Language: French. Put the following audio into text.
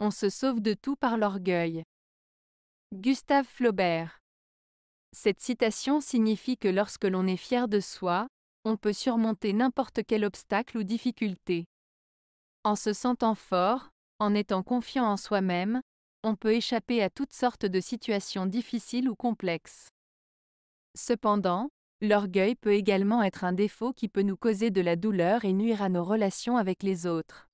On se sauve de tout par l'orgueil. Gustave Flaubert. Cette citation signifie que lorsque l'on est fier de soi, on peut surmonter n'importe quel obstacle ou difficulté. En se sentant fort, en étant confiant en soi-même, on peut échapper à toutes sortes de situations difficiles ou complexes. Cependant, l'orgueil peut également être un défaut qui peut nous causer de la douleur et nuire à nos relations avec les autres.